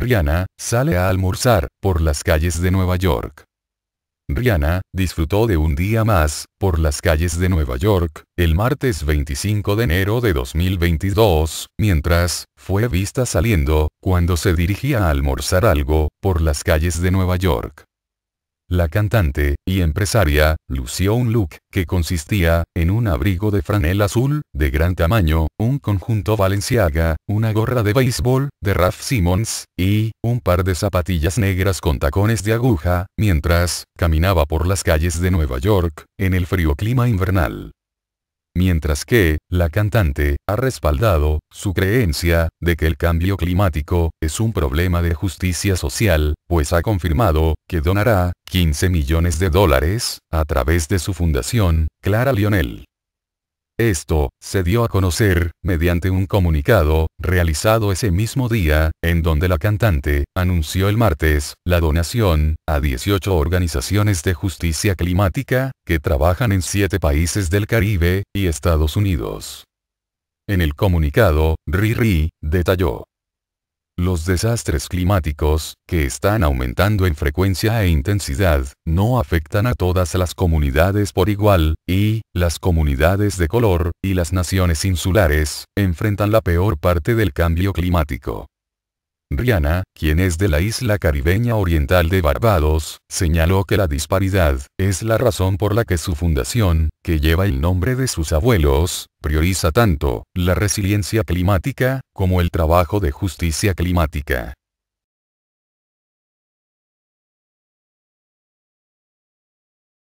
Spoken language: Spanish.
Rihanna, sale a almorzar, por las calles de Nueva York. Rihanna, disfrutó de un día más, por las calles de Nueva York, el martes 25 de enero de 2022, mientras, fue vista saliendo, cuando se dirigía a almorzar algo, por las calles de Nueva York. La cantante y empresaria lució un look que consistía en un abrigo de franel azul, de gran tamaño, un conjunto Valenciaga, una gorra de béisbol, de Ralph Simmons, y un par de zapatillas negras con tacones de aguja, mientras caminaba por las calles de Nueva York, en el frío clima invernal mientras que, la cantante, ha respaldado, su creencia, de que el cambio climático, es un problema de justicia social, pues ha confirmado, que donará, 15 millones de dólares, a través de su fundación, Clara Lionel. Esto, se dio a conocer, mediante un comunicado, realizado ese mismo día, en donde la cantante, anunció el martes, la donación, a 18 organizaciones de justicia climática, que trabajan en siete países del Caribe, y Estados Unidos. En el comunicado, Riri, detalló. Los desastres climáticos, que están aumentando en frecuencia e intensidad, no afectan a todas las comunidades por igual, y, las comunidades de color, y las naciones insulares, enfrentan la peor parte del cambio climático. Rihanna, quien es de la isla caribeña oriental de Barbados, señaló que la disparidad es la razón por la que su fundación, que lleva el nombre de sus abuelos, prioriza tanto la resiliencia climática como el trabajo de justicia climática.